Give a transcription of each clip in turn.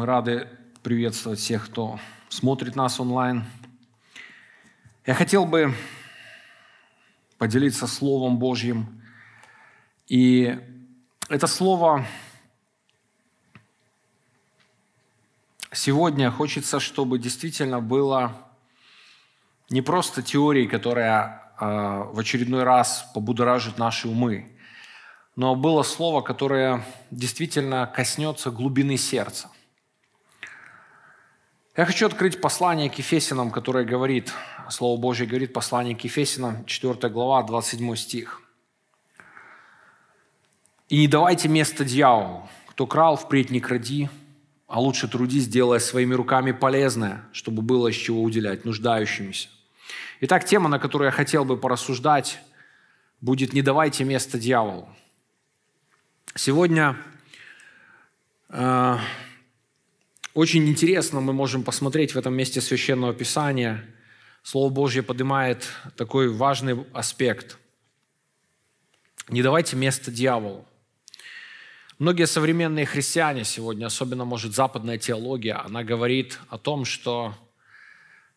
Мы рады приветствовать всех, кто смотрит нас онлайн. Я хотел бы поделиться Словом Божьим. И это Слово сегодня хочется, чтобы действительно было не просто теорией, которая э, в очередной раз побудоражит наши умы, но было слово, которое действительно коснется глубины сердца. Я хочу открыть послание к Ефесинам, которое говорит, Слово Божье говорит, послание к Ефесинам, 4 глава, 27 стих. «И не давайте место дьяволу, кто крал, впредь не кради, а лучше трудись, делая своими руками полезное, чтобы было из чего уделять нуждающимся. Итак, тема, на которую я хотел бы порассуждать, будет «Не давайте место дьяволу». Сегодня э, очень интересно мы можем посмотреть в этом месте Священного Писания. Слово Божье поднимает такой важный аспект. Не давайте место дьяволу. Многие современные христиане сегодня, особенно, может, западная теология, она говорит о том, что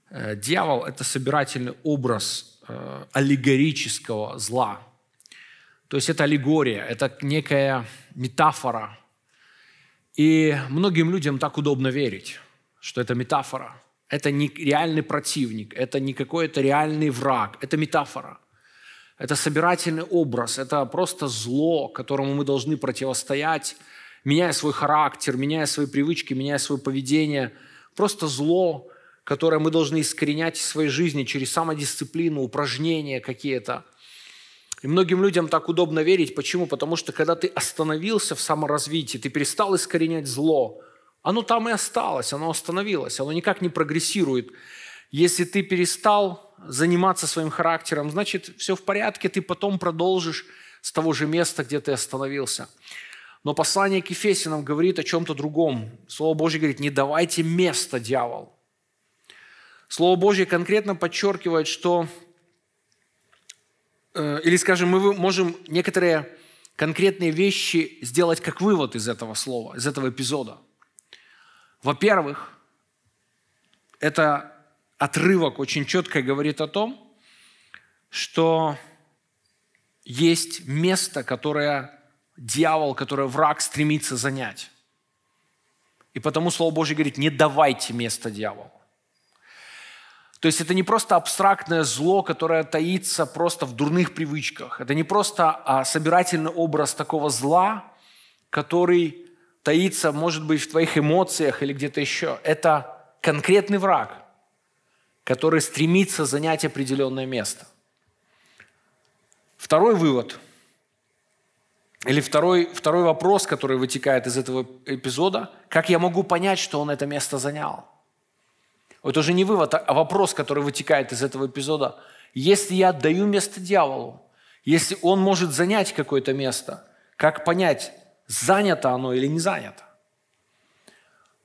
э, дьявол – это собирательный образ э, аллегорического зла. То есть это аллегория, это некая метафора – и многим людям так удобно верить, что это метафора. Это не реальный противник, это не какой-то реальный враг, это метафора. Это собирательный образ, это просто зло, которому мы должны противостоять, меняя свой характер, меняя свои привычки, меняя свое поведение. Просто зло, которое мы должны искоренять в своей жизни через самодисциплину, упражнения какие-то – и многим людям так удобно верить. Почему? Потому что когда ты остановился в саморазвитии, ты перестал искоренять зло, оно там и осталось, оно остановилось, оно никак не прогрессирует. Если ты перестал заниматься своим характером, значит, все в порядке, ты потом продолжишь с того же места, где ты остановился. Но послание к Ефесинам говорит о чем-то другом. Слово Божье говорит, не давайте место дьяволу. Слово Божье конкретно подчеркивает, что Э, или, скажем, мы можем некоторые конкретные вещи сделать как вывод из этого слова, из этого эпизода. Во-первых, это отрывок очень четко говорит о том, что есть место, которое дьявол, которое враг стремится занять. И потому Слово Божье говорит, не давайте место дьяволу. То есть это не просто абстрактное зло, которое таится просто в дурных привычках. Это не просто а, собирательный образ такого зла, который таится, может быть, в твоих эмоциях или где-то еще. Это конкретный враг, который стремится занять определенное место. Второй вывод или второй, второй вопрос, который вытекает из этого эпизода, как я могу понять, что он это место занял – это уже не вывод, а, а вопрос, который вытекает из этого эпизода. Если я отдаю место дьяволу, если он может занять какое-то место, как понять, занято оно или не занято?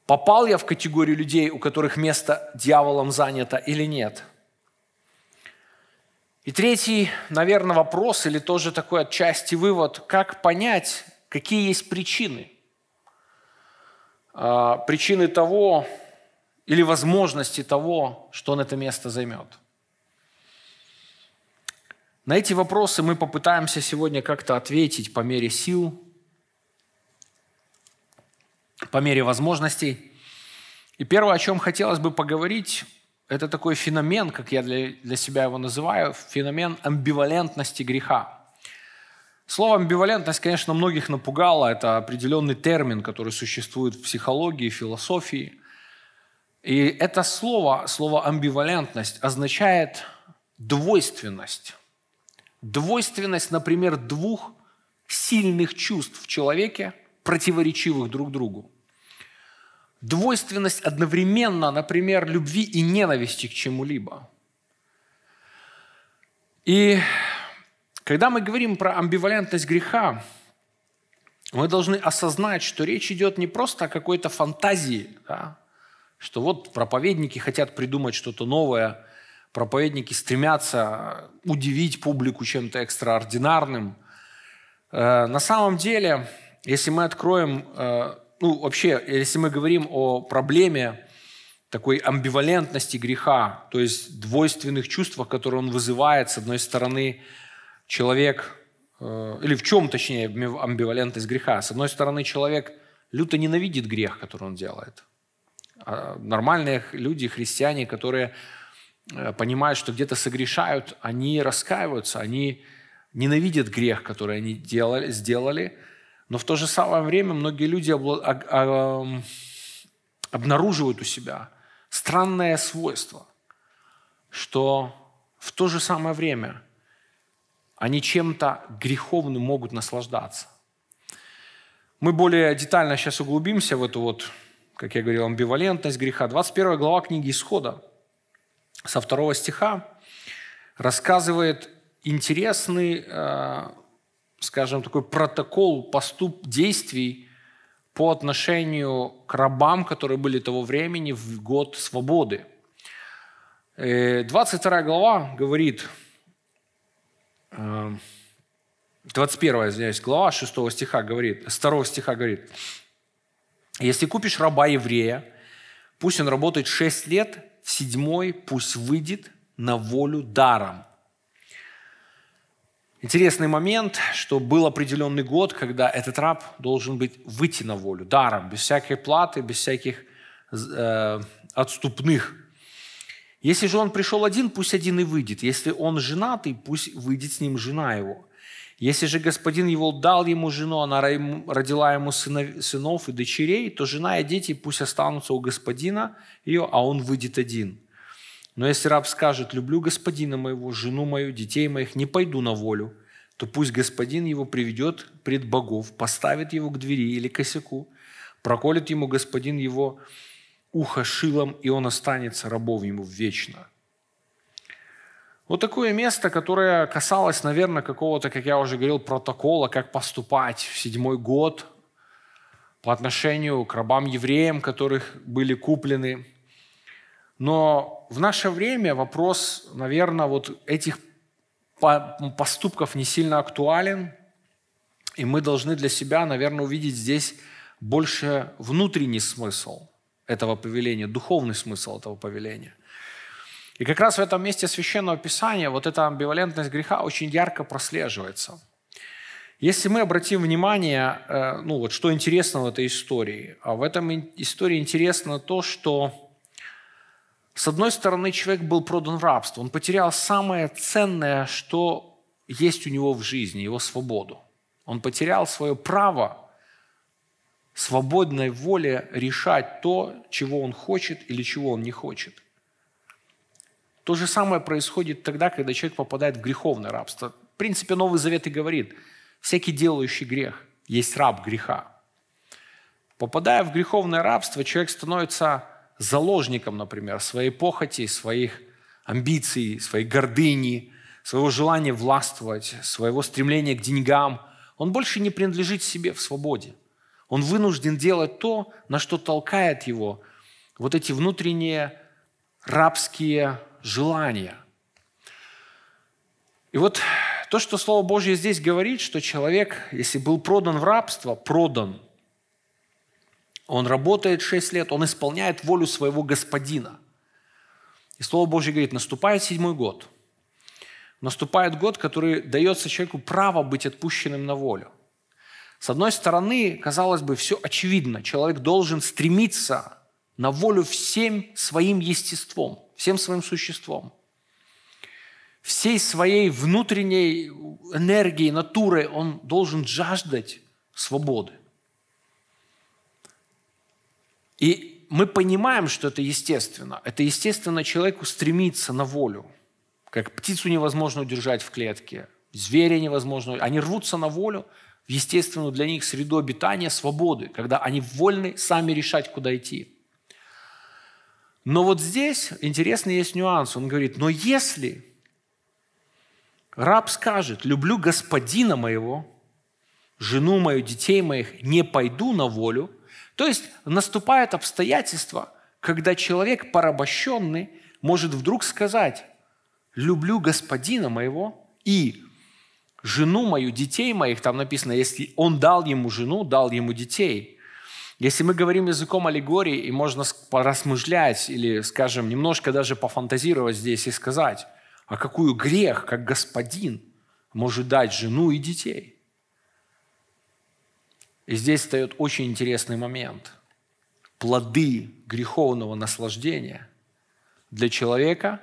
Попал я в категорию людей, у которых место дьяволом занято или нет? И третий, наверное, вопрос или тоже такой отчасти вывод, как понять, какие есть причины? А, причины того, или возможности того, что он это место займет. На эти вопросы мы попытаемся сегодня как-то ответить по мере сил, по мере возможностей. И первое, о чем хотелось бы поговорить, это такой феномен, как я для, себя его называю, феномен амбивалентности греха. Слово амбивалентность, конечно, многих напугало. Это определенный термин, который существует в психологии, философии. И это слово, слово амбивалентность, означает двойственность. Двойственность, например, двух сильных чувств в человеке, противоречивых друг другу. Двойственность одновременно, например, любви и ненависти к чему-либо. И когда мы говорим про амбивалентность греха, мы должны осознать, что речь идет не просто о какой-то фантазии, да, что вот проповедники хотят придумать что-то новое, проповедники стремятся удивить публику чем-то экстраординарным. Э, на самом деле, если мы откроем, э, ну вообще, если мы говорим о проблеме такой амбивалентности греха, то есть двойственных чувствах, которые он вызывает, с одной стороны, человек, э, или в чем, точнее, амбивалентность греха. С одной стороны, человек люто ненавидит грех, который он делает – а, нормальные люди, христиане, которые э, понимают, что где-то согрешают, они раскаиваются, они ненавидят грех, который они делали, сделали, но в то же самое время многие люди а, а, обнаруживают у себя странное свойство, что в то же самое время они чем-то греховным могут наслаждаться. Мы более детально сейчас углубимся в эту вот как я говорил, амбивалентность греха. 21 глава книги Исхода со второго стиха рассказывает интересный, э, скажем, такой протокол поступ действий по отношению к рабам, которые были того времени в год свободы. 22 э, глава говорит, 21, э, извиняюсь, глава 6 стиха говорит, 2 стиха говорит, если купишь раба еврея, пусть он работает 6 лет, в седьмой пусть выйдет на волю даром. Интересный момент, что был определенный год, когда этот раб должен быть выйти на волю даром, без всякой платы, без всяких э, отступных. Если же он пришел один, пусть один и выйдет. Если он женатый, пусть выйдет с ним жена его. Если же господин его дал ему жену, она родила ему сынов и дочерей, то жена и дети пусть останутся у господина ее, а он выйдет один. Но если раб скажет, люблю господина моего, жену мою, детей моих, не пойду на волю, то пусть господин его приведет пред богов, поставит его к двери или косяку, проколет ему господин его ухо шилом, и он останется рабом ему вечно. Вот такое место, которое касалось, наверное, какого-то, как я уже говорил, протокола, как поступать в седьмой год по отношению к рабам-евреям, которых были куплены. Но в наше время вопрос, наверное, вот этих поступков не сильно актуален, и мы должны для себя, наверное, увидеть здесь больше внутренний смысл этого повеления, духовный смысл этого повеления – и как раз в этом месте Священного Писания вот эта амбивалентность греха очень ярко прослеживается. Если мы обратим внимание, э, ну вот что интересно в этой истории, а в этом истории интересно то, что с одной стороны человек был продан в рабство, он потерял самое ценное, что есть у него в жизни, его свободу. Он потерял свое право свободной воле решать то, чего он хочет или чего он не хочет – то же самое происходит тогда, когда человек попадает в греховное рабство. В принципе, Новый Завет и говорит, всякий делающий грех есть раб греха. Попадая в греховное рабство, человек становится заложником, например, своей похоти, своих амбиций, своей гордыни, своего желания властвовать, своего стремления к деньгам. Он больше не принадлежит себе в свободе. Он вынужден делать то, на что толкает его вот эти внутренние рабские желания. И вот то, что Слово Божье здесь говорит, что человек, если был продан в рабство, продан, он работает 6 лет, он исполняет волю своего господина. И Слово Божье говорит, наступает седьмой год. Наступает год, который дается человеку право быть отпущенным на волю. С одной стороны, казалось бы, все очевидно. Человек должен стремиться на волю всем своим естеством – всем своим существом, всей своей внутренней энергией, натурой он должен жаждать свободы. И мы понимаем, что это естественно. Это естественно человеку стремиться на волю. Как птицу невозможно удержать в клетке, зверя невозможно. Они рвутся на волю в естественную для них среду обитания свободы, когда они вольны сами решать, куда идти. Но вот здесь интересный есть нюанс. Он говорит, но если раб скажет, люблю господина моего, жену мою, детей моих, не пойду на волю, то есть наступает обстоятельство, когда человек порабощенный может вдруг сказать, люблю господина моего и жену мою, детей моих, там написано, если он дал ему жену, дал ему детей – если мы говорим языком аллегории, и можно поразмышлять или, скажем, немножко даже пофантазировать здесь и сказать, а какую грех, как господин, может дать жену и детей? И здесь встает очень интересный момент. Плоды греховного наслаждения для человека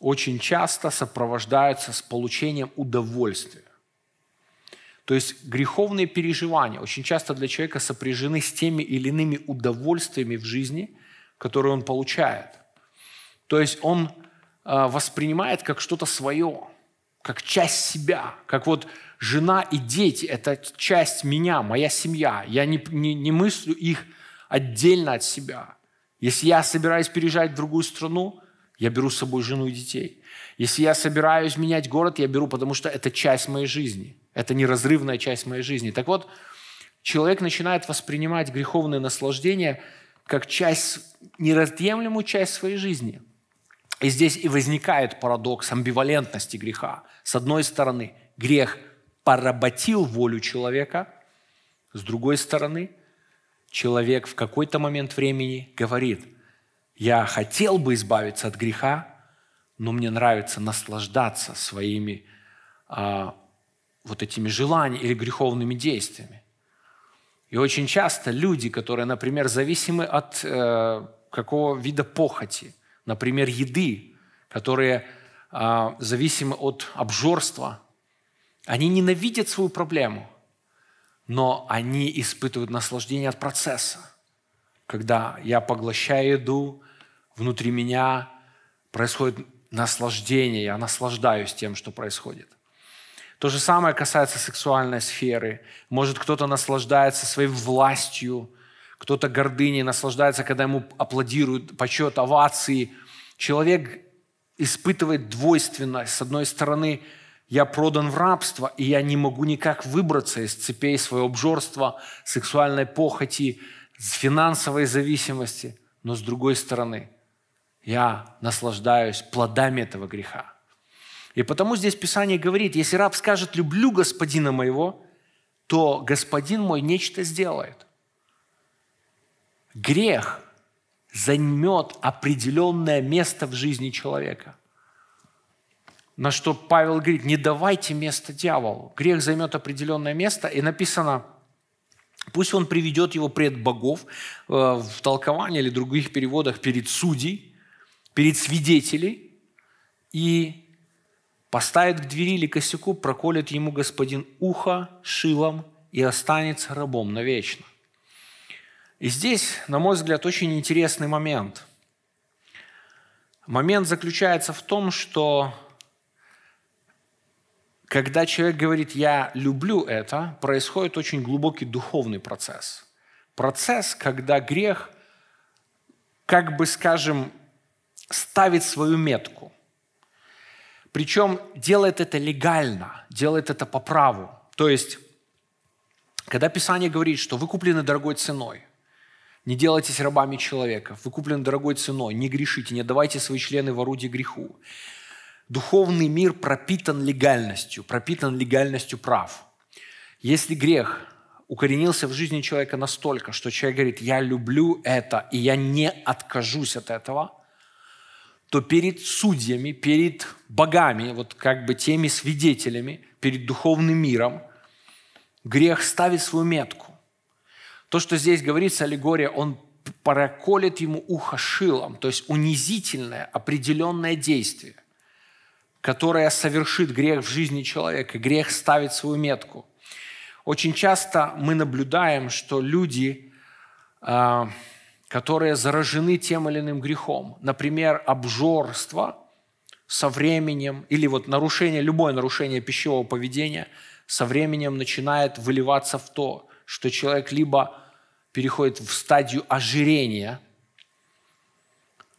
очень часто сопровождаются с получением удовольствия. То есть греховные переживания очень часто для человека сопряжены с теми или иными удовольствиями в жизни, которые он получает. То есть он а, воспринимает как что-то свое, как часть себя, как вот жена и дети – это часть меня, моя семья. Я не, не, не мыслю их отдельно от себя. Если я собираюсь переезжать в другую страну, я беру с собой жену и детей. Если я собираюсь менять город, я беру, потому что это часть моей жизни – это неразрывная часть моей жизни. Так вот, человек начинает воспринимать греховные наслаждения как часть, неразъемлемую часть своей жизни. И здесь и возникает парадокс амбивалентности греха. С одной стороны, грех поработил волю человека, с другой стороны, человек в какой-то момент времени говорит, я хотел бы избавиться от греха, но мне нравится наслаждаться своими а, вот этими желаниями или греховными действиями. И очень часто люди, которые, например, зависимы от э, какого вида похоти, например, еды, которые э, зависимы от обжорства, они ненавидят свою проблему, но они испытывают наслаждение от процесса. Когда я поглощаю еду, внутри меня происходит наслаждение, я наслаждаюсь тем, что происходит. То же самое касается сексуальной сферы. Может, кто-то наслаждается своей властью, кто-то гордыней наслаждается, когда ему аплодируют, почет, овации. Человек испытывает двойственность. С одной стороны, я продан в рабство, и я не могу никак выбраться из цепей своего обжорства, сексуальной похоти, финансовой зависимости. Но с другой стороны, я наслаждаюсь плодами этого греха – и потому здесь Писание говорит, если раб скажет «люблю господина моего», то господин мой нечто сделает. Грех займет определенное место в жизни человека. На что Павел говорит, не давайте место дьяволу. Грех займет определенное место, и написано, пусть он приведет его пред богов, э, в толковании или других переводах, перед судей, перед свидетелей, и Поставит к двери или косяку, проколет ему господин ухо шилом и останется рабом навечно. И здесь, на мой взгляд, очень интересный момент. Момент заключается в том, что когда человек говорит «я люблю это», происходит очень глубокий духовный процесс. Процесс, когда грех, как бы скажем, ставит свою метку – причем делает это легально, делает это по праву. То есть, когда Писание говорит, что вы куплены дорогой ценой, не делайтесь рабами человека, вы куплены дорогой ценой, не грешите, не давайте свои члены в орудие греху. Духовный мир пропитан легальностью, пропитан легальностью прав. Если грех укоренился в жизни человека настолько, что человек говорит, я люблю это, и я не откажусь от этого, то перед судьями, перед богами, вот как бы теми свидетелями, перед духовным миром, грех ставит свою метку. То, что здесь говорится, аллегория, он проколет ему ухо шилом, то есть унизительное определенное действие, которое совершит грех в жизни человека. Грех ставит свою метку. Очень часто мы наблюдаем, что люди а, которые заражены тем или иным грехом. Например, обжорство со временем или вот нарушение, любое нарушение пищевого поведения со временем начинает выливаться в то, что человек либо переходит в стадию ожирения,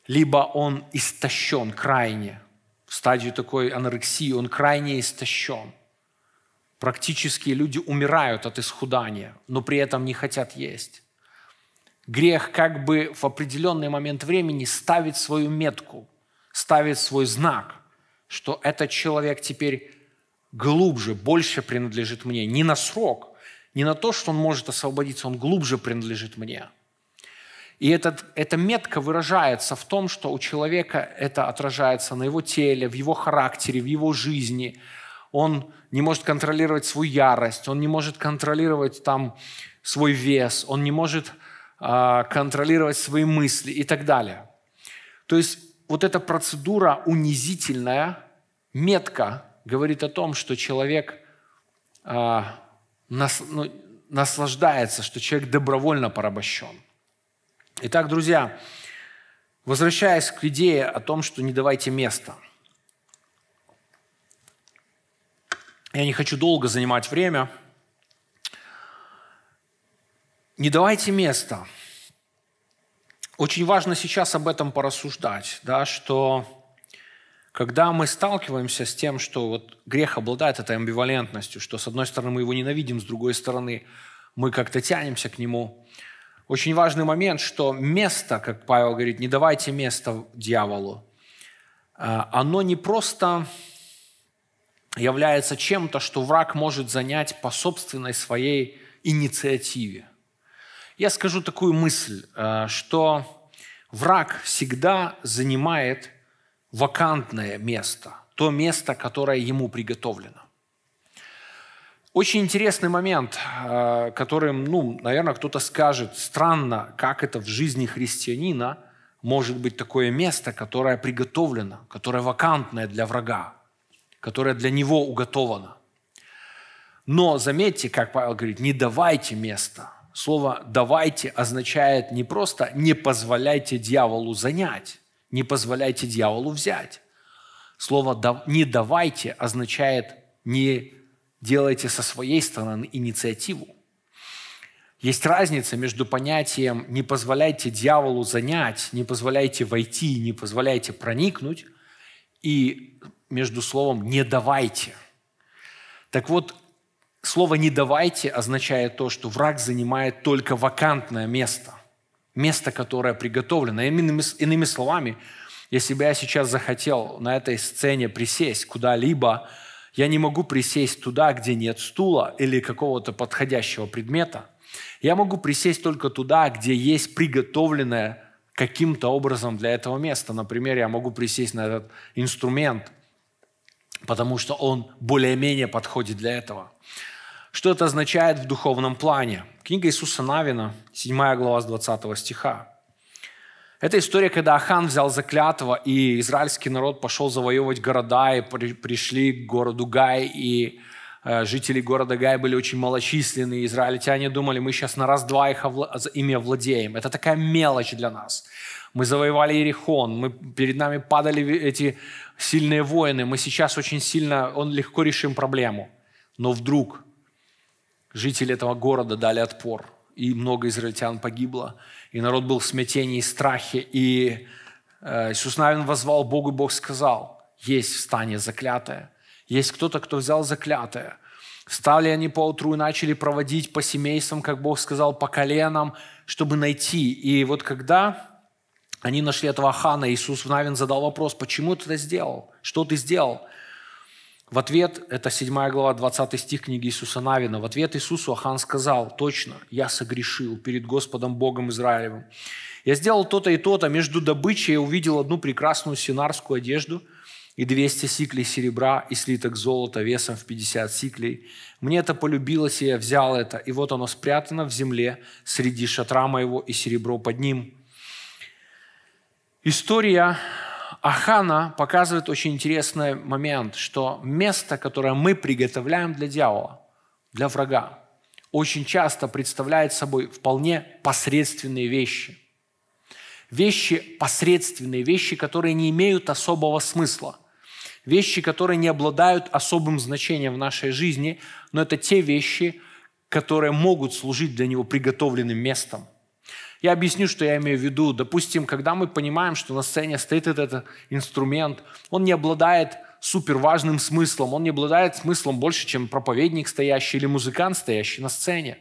либо он истощен крайне, в стадию такой анорексии, он крайне истощен. Практически люди умирают от исхудания, но при этом не хотят есть грех как бы в определенный момент времени ставит свою метку, ставит свой знак, что этот человек теперь глубже, больше принадлежит мне, не на срок, не на то, что он может освободиться, он глубже принадлежит мне. И этот, эта метка выражается в том, что у человека это отражается на его теле, в его характере, в его жизни. Он не может контролировать свою ярость, он не может контролировать там свой вес, он не может а, контролировать свои мысли и так далее. То есть вот эта процедура унизительная, метка говорит о том, что человек а, ну, наслаждается, что человек добровольно порабощен. Итак, друзья, возвращаясь к идее о том, что не давайте места. Я не хочу долго занимать время – не давайте места. Очень важно сейчас об этом порассуждать, да, что когда мы сталкиваемся с тем, что вот грех обладает этой амбивалентностью, что с одной стороны мы его ненавидим, с другой стороны мы как-то тянемся к нему, очень важный момент, что место, как Павел говорит, не давайте место дьяволу, э, оно не просто является чем-то, что враг может занять по собственной своей инициативе. Я скажу такую мысль, э, что враг всегда занимает вакантное место, то место, которое ему приготовлено. Очень интересный момент, э, которым, ну, наверное, кто-то скажет, странно, как это в жизни христианина может быть такое место, которое приготовлено, которое вакантное для врага, которое для него уготовано. Но заметьте, как Павел говорит, не давайте места – Слово «давайте» означает не просто «не позволяйте дьяволу занять», «не позволяйте дьяволу взять». Слово «не давайте» означает «не делайте со своей стороны инициативу». Есть разница между понятием «не позволяйте дьяволу занять», «не позволяйте войти», «не позволяйте проникнуть» и между словом «не давайте». Так вот, Слово «не давайте» означает то, что враг занимает только вакантное место, место, которое приготовлено. Иными, словами, если бы я сейчас захотел на этой сцене присесть куда-либо, я не могу присесть туда, где нет стула или какого-то подходящего предмета. Я могу присесть только туда, где есть приготовленное каким-то образом для этого места. Например, я могу присесть на этот инструмент, потому что он более-менее подходит для этого – что это означает в духовном плане? Книга Иисуса Навина, 7 глава с 20 стиха. Это история, когда Ахан взял заклятого, и израильский народ пошел завоевывать города, и при, пришли к городу Гай, и э, жители города Гай были очень малочисленные. Израильтяне думали, мы сейчас на раз-два их овла- ими овладеем. Это такая мелочь для нас. Мы завоевали Иерихон, мы, перед нами падали эти сильные воины, мы сейчас очень сильно, он легко решим проблему. Но вдруг Жители этого города дали отпор, и много израильтян погибло, и народ был в смятении и страхе, и э, Иисус Навин возвал Богу, и Бог сказал, есть встание заклятое, есть кто-то, кто взял заклятое. Встали они поутру и начали проводить по семействам, как Бог сказал, по коленам, чтобы найти. И вот когда они нашли этого хана, Иисус в Навин задал вопрос, почему ты это сделал? Что ты сделал? В ответ, это 7 глава, 20 стих книги Иисуса Навина, в ответ Иисусу Ахан сказал, точно, я согрешил перед Господом Богом Израилевым. Я сделал то-то и то-то, между добычей я увидел одну прекрасную синарскую одежду и 200 сиклей серебра и слиток золота весом в 50 сиклей. Мне это полюбилось, и я взял это, и вот оно спрятано в земле среди шатра моего и серебро под ним. История Ахана показывает очень интересный момент, что место, которое мы приготовляем для дьявола, для врага, очень часто представляет собой вполне посредственные вещи. Вещи, посредственные вещи, которые не имеют особого смысла. Вещи, которые не обладают особым значением в нашей жизни, но это те вещи, которые могут служить для него приготовленным местом – я объясню, что я имею в виду. Допустим, когда мы понимаем, что на сцене стоит этот инструмент, он не обладает супер важным смыслом, он не обладает смыслом больше, чем проповедник стоящий или музыкант стоящий на сцене.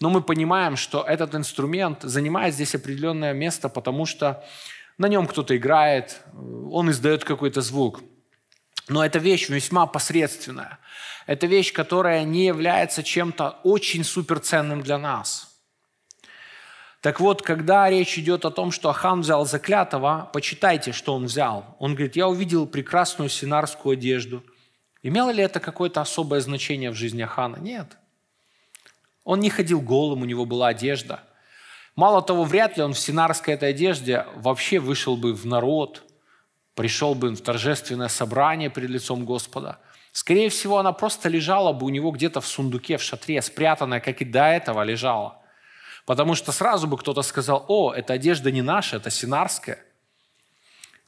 Но мы понимаем, что этот инструмент занимает здесь определенное место, потому что на нем кто-то играет, он издает какой-то звук. Но эта вещь весьма посредственная. Это вещь, которая не является чем-то очень суперценным для нас – так вот, когда речь идет о том, что Ахан взял заклятого, почитайте, что он взял. Он говорит, я увидел прекрасную синарскую одежду. Имело ли это какое-то особое значение в жизни Ахана? Нет. Он не ходил голым, у него была одежда. Мало того, вряд ли он в синарской этой одежде вообще вышел бы в народ, пришел бы в торжественное собрание перед лицом Господа – Скорее всего, она просто лежала бы у него где-то в сундуке, в шатре, спрятанная, как и до этого лежала. Потому что сразу бы кто-то сказал, о, эта одежда не наша, это синарская.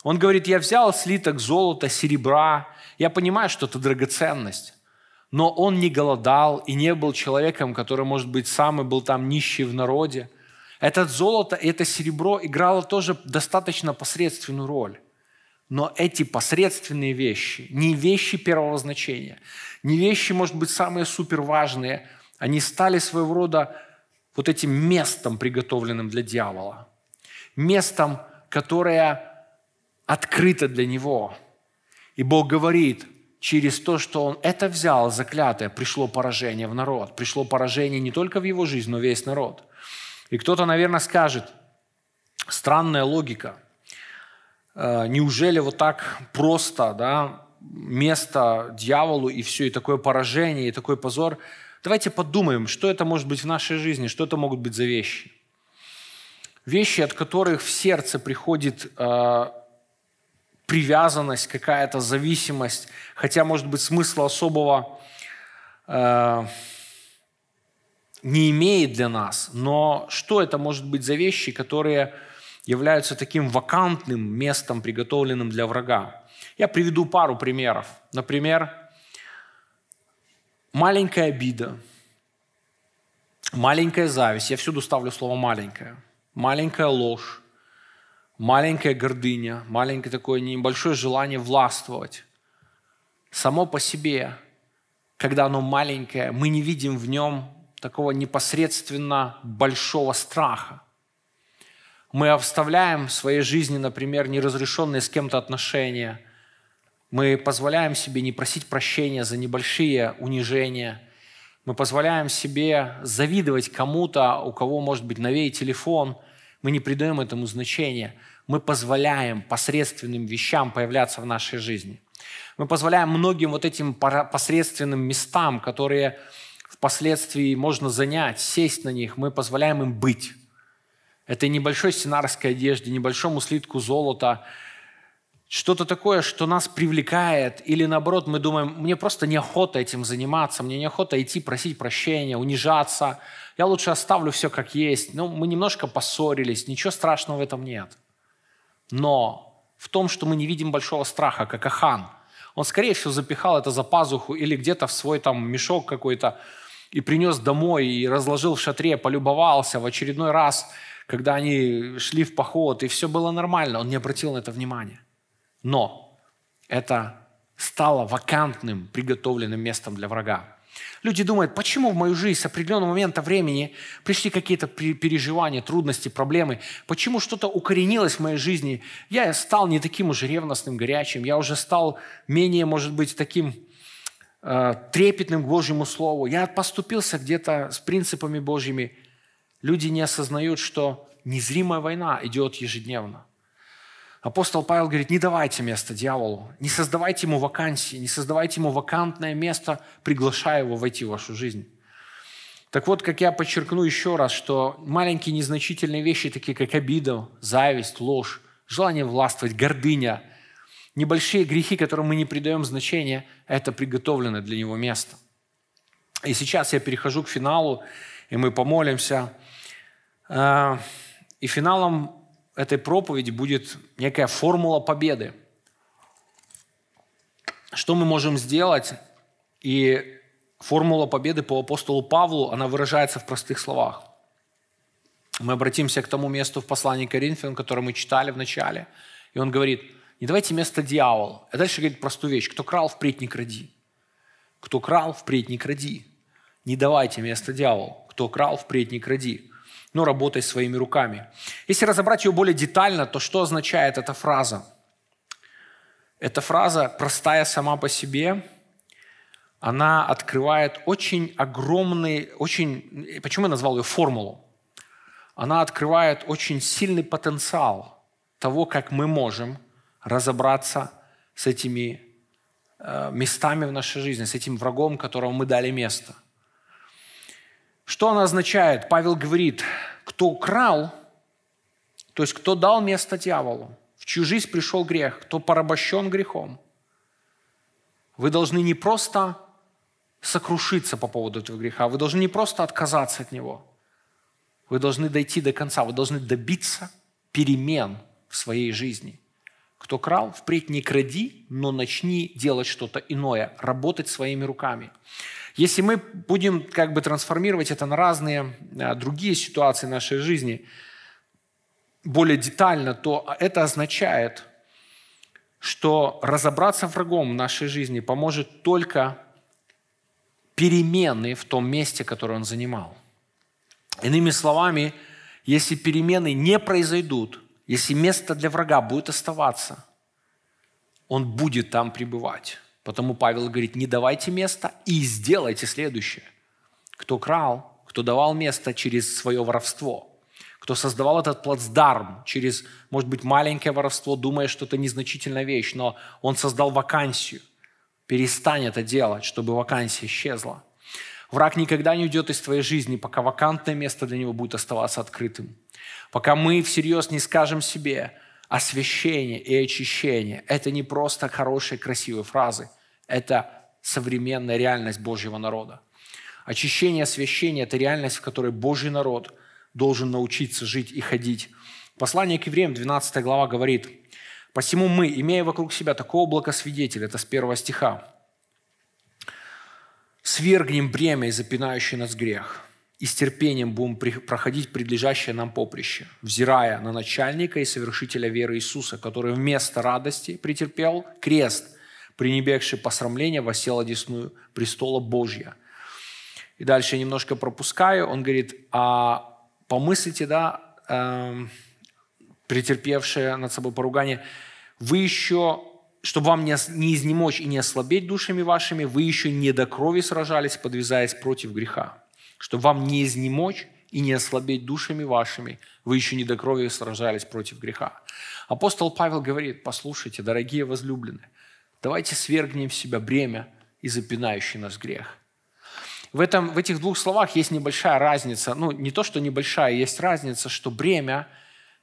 Он говорит, я взял слиток золота, серебра, я понимаю, что это драгоценность. Но он не голодал и не был человеком, который, может быть, самый был там нищий в народе. Это золото и это серебро играло тоже достаточно посредственную роль. Но эти посредственные вещи, не вещи первого значения, не вещи, может быть, самые суперважные, они стали своего рода вот этим местом, приготовленным для дьявола. Местом, которое открыто для него. И Бог говорит, через то, что он это взял, заклятое, пришло поражение в народ. Пришло поражение не только в его жизнь, но весь народ. И кто-то, наверное, скажет, странная логика. Э, неужели вот так просто, да, место дьяволу и все, и такое поражение, и такой позор – Давайте подумаем, что это может быть в нашей жизни, что это могут быть за вещи. Вещи, от которых в сердце приходит э, привязанность, какая-то зависимость, хотя, может быть, смысла особого э, не имеет для нас. Но что это может быть за вещи, которые являются таким вакантным местом, приготовленным для врага? Я приведу пару примеров. Например, маленькая обида, маленькая зависть, я всюду ставлю слово «маленькая», маленькая ложь, маленькая гордыня, маленькое такое небольшое желание властвовать, само по себе, когда оно маленькое, мы не видим в нем такого непосредственно большого страха. Мы оставляем в своей жизни, например, неразрешенные с кем-то отношения – мы позволяем себе не просить прощения за небольшие унижения. Мы позволяем себе завидовать кому-то, у кого может быть новее телефон. Мы не придаем этому значения. Мы позволяем посредственным вещам появляться в нашей жизни. Мы позволяем многим вот этим посредственным местам, которые впоследствии можно занять, сесть на них, мы позволяем им быть. Это небольшой сценарской одежде, небольшому слитку золота – что-то такое, что нас привлекает, или наоборот, мы думаем, мне просто неохота этим заниматься, мне неохота идти просить прощения, унижаться, я лучше оставлю все как есть. Ну, мы немножко поссорились, ничего страшного в этом нет. Но в том, что мы не видим большого страха, как Ахан, он, скорее всего, запихал это за пазуху или где-то в свой там мешок какой-то и принес домой, и разложил в шатре, полюбовался в очередной раз, когда они шли в поход, и все было нормально, он не обратил на это внимания. Но это стало вакантным, приготовленным местом для врага. Люди думают, почему в мою жизнь с определенного момента времени пришли какие-то переживания, трудности, проблемы, почему что-то укоренилось в моей жизни. Я стал не таким уже ревностным, горячим, я уже стал менее, может быть, таким э, трепетным к Божьему Слову, я поступился где-то с принципами Божьими. Люди не осознают, что незримая война идет ежедневно. Апостол Павел говорит, не давайте место дьяволу, не создавайте ему вакансии, не создавайте ему вакантное место, приглашая его войти в вашу жизнь. Так вот, как я подчеркну еще раз, что маленькие незначительные вещи, такие как обида, зависть, ложь, желание властвовать, гордыня, небольшие грехи, которым мы не придаем значения, это приготовлено для него место. И сейчас я перехожу к финалу, и мы помолимся. А, и финалом этой проповеди будет некая формула победы. Что мы можем сделать? И формула победы по апостолу Павлу, она выражается в простых словах. Мы обратимся к тому месту в послании Коринфян, которое мы читали в начале. И он говорит, не давайте место дьяволу. А дальше говорит простую вещь. Кто крал, впредь не кради. Кто крал, впредь не кради. Не давайте место дьяволу. Кто крал, впредь не кради но ну, работай своими руками. Если разобрать ее более детально, то что означает эта фраза? Эта фраза, простая сама по себе, она открывает очень огромный, очень, почему я назвал ее формулу? Она открывает очень сильный потенциал того, как мы можем разобраться с этими э, местами в нашей жизни, с этим врагом, которому мы дали место. Что она означает? Павел говорит, кто украл, то есть кто дал место дьяволу, в чью жизнь пришел грех, кто порабощен грехом. Вы должны не просто сокрушиться по поводу этого греха, вы должны не просто отказаться от него, вы должны дойти до конца, вы должны добиться перемен в своей жизни. Кто крал, впредь не кради, но начни делать что-то иное, работать своими руками. Если мы будем как бы трансформировать это на разные а, другие ситуации нашей жизни более детально, то это означает, что разобраться врагом в нашей жизни поможет только перемены в том месте, которое он занимал. Иными словами, если перемены не произойдут, если место для врага будет оставаться, он будет там пребывать. Потому Павел говорит, не давайте места и сделайте следующее. Кто крал, кто давал место через свое воровство, кто создавал этот плацдарм через, может быть, маленькое воровство, думая, что это незначительная вещь, но он создал вакансию. Перестань это делать, чтобы вакансия исчезла. Враг никогда не уйдет из твоей жизни, пока вакантное место для него будет оставаться открытым. Пока мы всерьез не скажем себе, освящение и очищение – это не просто хорошие, красивые фразы. Это современная реальность Божьего народа. Очищение, освящение – это реальность, в которой Божий народ должен научиться жить и ходить. Послание к евреям, 12 глава, говорит, «Посему мы, имея вокруг себя такое облако свидетелей», это с первого стиха, «свергнем бремя и запинающий нас грех, и с терпением будем проходить предлежащее нам поприще, взирая на начальника и совершителя веры Иисуса, который вместо радости претерпел крест, пренебегший посрамление, восел одесную престола Божья. И дальше я немножко пропускаю. Он говорит, а помыслите, да, э, претерпевшее над собой поругание, вы еще чтобы вам не, не изнемочь и не ослабеть душами вашими, вы еще не до крови сражались, подвязаясь против греха чтобы вам не изнемочь и не ослабеть душами вашими, вы еще не до крови сражались против греха. Апостол Павел говорит, послушайте, дорогие возлюбленные, давайте свергнем в себя бремя и запинающий нас грех. В, этом, в этих двух словах есть небольшая разница, ну не то, что небольшая, есть разница, что бремя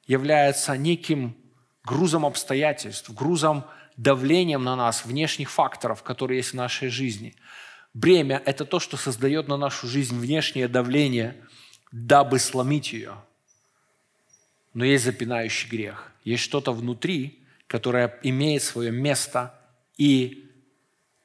является неким грузом обстоятельств, грузом давлением на нас внешних факторов, которые есть в нашей жизни – Бремя – это то, что создает на нашу жизнь внешнее давление, дабы сломить ее. Но есть запинающий грех. Есть что-то внутри, которое имеет свое место. И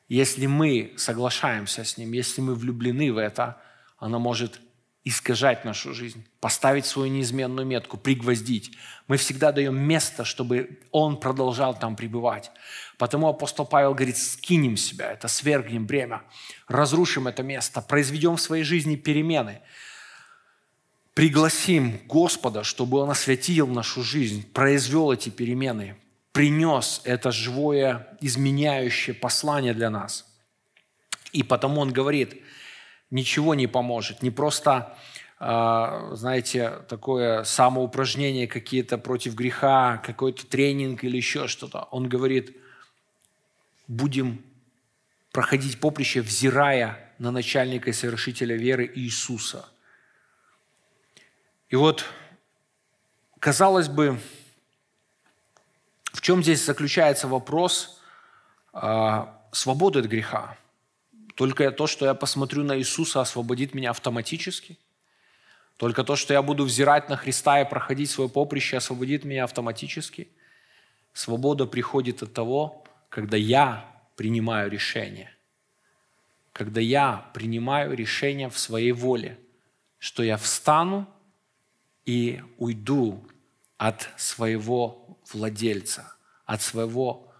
если мы соглашаемся с ним, если мы влюблены в это, оно может искажать нашу жизнь, поставить свою неизменную метку, пригвоздить. Мы всегда даем место, чтобы он продолжал там пребывать. Потому апостол Павел говорит, скинем себя, это свергнем бремя, разрушим это место, произведем в своей жизни перемены, пригласим Господа, чтобы Он осветил нашу жизнь, произвел эти перемены, принес это живое, изменяющее послание для нас. И потому Он говорит, ничего не поможет, не просто а, знаете, такое самоупражнение какие-то против греха, какой-то тренинг или еще что-то. Он говорит, будем проходить поприще, взирая на начальника и совершителя веры Иисуса. И вот, казалось бы, в чем здесь заключается вопрос э, свободы от греха? Только то, что я посмотрю на Иисуса, освободит меня автоматически? Только то, что я буду взирать на Христа и проходить свое поприще, освободит меня автоматически? Свобода приходит от того, когда я принимаю решение, когда я принимаю решение в своей воле, что я встану и уйду от своего владельца, от своего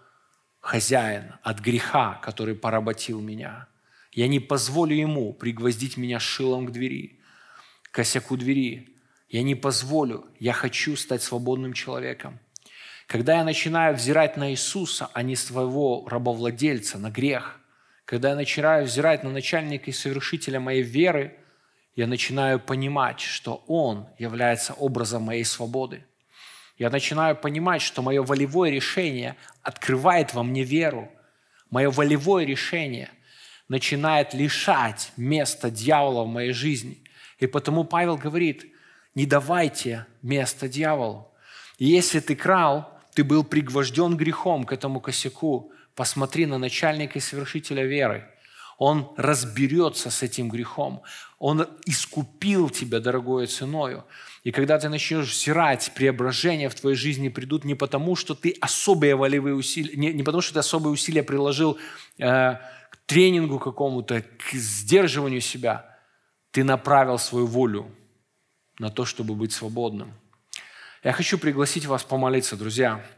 хозяина, от греха, который поработил меня. Я не позволю ему пригвоздить меня шилом к двери, косяку двери. Я не позволю, я хочу стать свободным человеком. Когда я начинаю взирать на Иисуса, а не своего рабовладельца, на грех, когда я начинаю взирать на начальника и совершителя моей веры, я начинаю понимать, что Он является образом моей свободы. Я начинаю понимать, что мое волевое решение открывает во мне веру. Мое волевое решение начинает лишать места дьявола в моей жизни. И потому Павел говорит, не давайте место дьяволу. И если ты крал, ты был пригвожден грехом к этому косяку, посмотри на начальника и совершителя веры. Он разберется с этим грехом. Он искупил тебя дорогою ценою. И когда ты начнешь сирать, преображения в твоей жизни придут не потому, что ты особые волевые усилия, не, не потому, что ты особые усилия приложил э, к тренингу какому-то, к сдерживанию себя. Ты направил свою волю на то, чтобы быть свободным – я хочу пригласить вас помолиться, друзья.